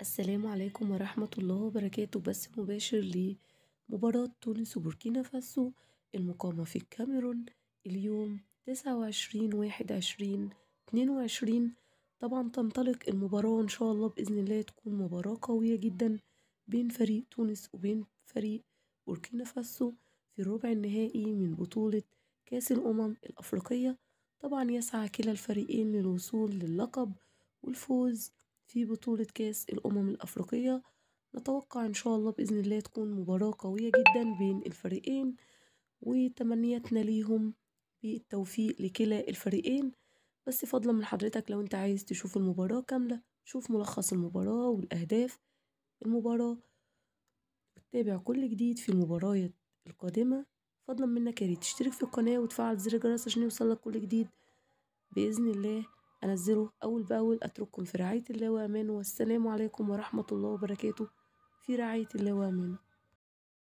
السلام عليكم ورحمة الله وبركاته بث مباشر لمباراة تونس وبوركينا فاسو المقامة في الكاميرون اليوم تسعة وعشرين واحد عشرين اتنين وعشرين طبعا تنطلق المباراة إن شاء الله بإذن الله تكون مباراة قوية جدا بين فريق تونس وبين فريق بوركينا فاسو في الربع النهائي من بطولة كأس الأمم الأفريقية طبعا يسعى كلا الفريقين للوصول للقب والفوز في بطولة كأس الأمم الأفريقية نتوقع إن شاء الله بإذن الله تكون مباراة قوية جدا بين الفريقين وتمنياتنا ليهم بالتوفيق لكلا الفريقين بس فضلا من حضرتك لو انت عايز تشوف المباراة كاملة شوف ملخص المباراة والأهداف المباراة تابع كل جديد في المباريات القادمة فضلا منك يا ريت تشترك في القناة وتفعل زر الجرس عشان يوصلك كل جديد بإذن الله أنزله أول بأول أترككم في رعاية الله وأمانه والسلام عليكم ورحمة الله وبركاته في رعاية الله وأمانه